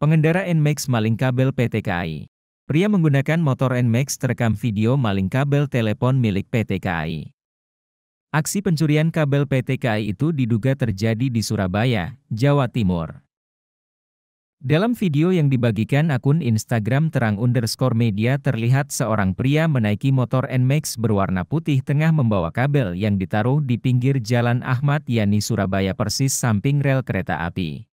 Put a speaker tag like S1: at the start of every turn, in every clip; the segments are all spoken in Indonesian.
S1: Pengendara NMAX maling kabel PT KAI. Pria menggunakan motor NMAX terekam video maling kabel telepon milik PT KAI. Aksi pencurian kabel PT KAI itu diduga terjadi di Surabaya, Jawa Timur. Dalam video yang dibagikan akun Instagram Terang Underscore Media terlihat seorang pria menaiki motor NMAX berwarna putih tengah membawa kabel yang ditaruh di pinggir Jalan Ahmad Yani Surabaya persis samping rel kereta api.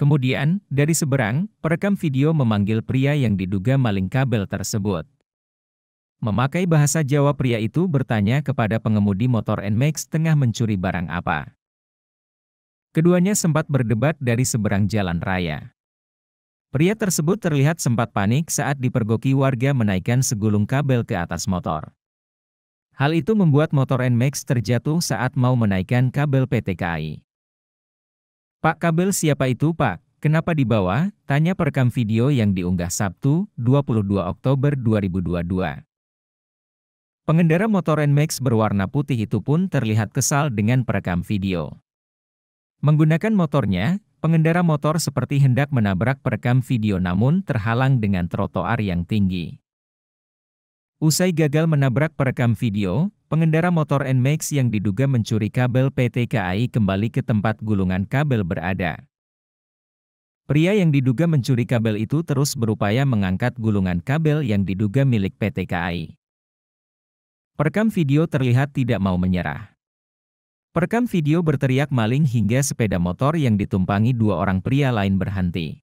S1: Kemudian, dari seberang, perekam video memanggil pria yang diduga maling kabel tersebut. Memakai bahasa Jawa pria itu bertanya kepada pengemudi motor NMAX tengah mencuri barang apa. Keduanya sempat berdebat dari seberang jalan raya. Pria tersebut terlihat sempat panik saat dipergoki warga menaikkan segulung kabel ke atas motor. Hal itu membuat motor NMAX terjatuh saat mau menaikkan kabel PT KAI. Pak Kabel siapa itu Pak? Kenapa di bawah? Tanya perekam video yang diunggah Sabtu, 22 Oktober 2022. Pengendara motor NMAX berwarna putih itu pun terlihat kesal dengan perekam video. Menggunakan motornya, pengendara motor seperti hendak menabrak perekam video namun terhalang dengan trotoar yang tinggi. Usai gagal menabrak perekam video, Pengendara motor NMAX yang diduga mencuri kabel PT KAI kembali ke tempat gulungan kabel berada. Pria yang diduga mencuri kabel itu terus berupaya mengangkat gulungan kabel yang diduga milik PT KAI. Perekam video terlihat tidak mau menyerah. Perekam video berteriak maling hingga sepeda motor yang ditumpangi dua orang pria lain berhenti.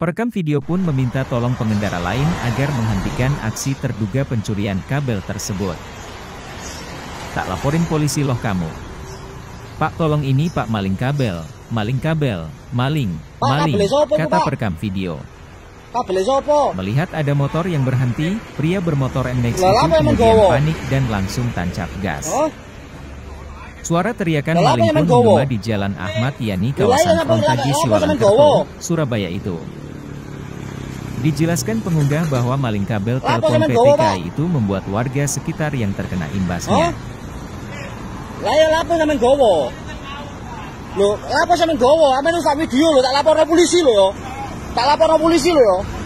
S1: Perekam video pun meminta tolong pengendara lain agar menghentikan aksi terduga pencurian kabel tersebut. Tak laporin polisi loh kamu. Pak tolong ini pak maling kabel, maling kabel, maling, maling, kata perekam video. Melihat ada motor yang berhenti, pria bermotor NMAX itu kemudian panik dan langsung tancap gas. Suara teriakan maling pun menggema di Jalan Ahmad Yani iya, kawasan Siwalan Kerto, Surabaya itu. Dijelaskan pengunggah bahwa maling kabel telepon PTKI itu membuat warga sekitar yang terkena imbasnya. Lah ya lapo sampean gowo? Lho, lapo sampean gowo? Sampeyan tak video lho, tak laporno polisi lho yo. Tak laporno polisi lho yo.